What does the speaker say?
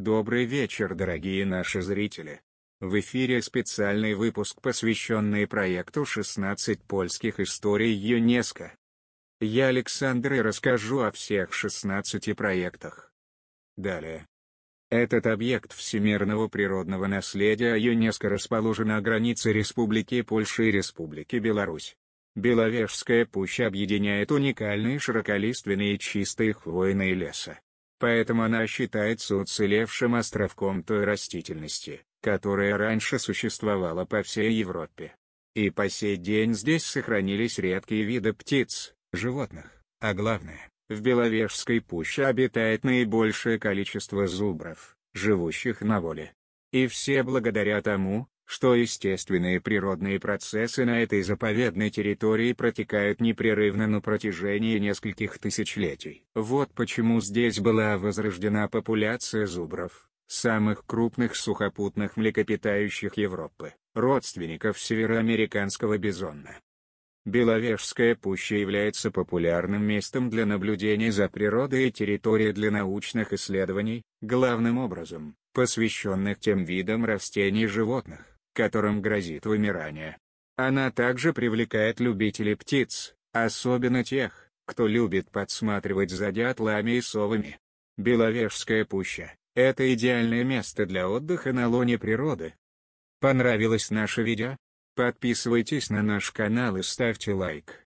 Добрый вечер, дорогие наши зрители! В эфире специальный выпуск, посвященный проекту «16 польских историй ЮНЕСКО». Я Александр и расскажу о всех 16 проектах. Далее. Этот объект всемирного природного наследия ЮНЕСКО расположен на границе Республики Польша и Республики Беларусь. Беловежская пуща объединяет уникальные широколиственные чистые хвойные леса поэтому она считается уцелевшим островком той растительности, которая раньше существовала по всей Европе. И по сей день здесь сохранились редкие виды птиц, животных, а главное, в Беловежской пуще обитает наибольшее количество зубров, живущих на воле. И все благодаря тому, что естественные природные процессы на этой заповедной территории протекают непрерывно на протяжении нескольких тысячелетий. Вот почему здесь была возрождена популяция зубров, самых крупных сухопутных млекопитающих Европы, родственников североамериканского бизона. Беловежская пуща является популярным местом для наблюдения за природой и территорией для научных исследований, главным образом, посвященных тем видам растений и животных, которым грозит вымирание. Она также привлекает любителей птиц, особенно тех, кто любит подсматривать за дятлами и совами. Беловежская пуща – это идеальное место для отдыха на лоне природы. Понравилось наше видео? Подписывайтесь на наш канал и ставьте лайк.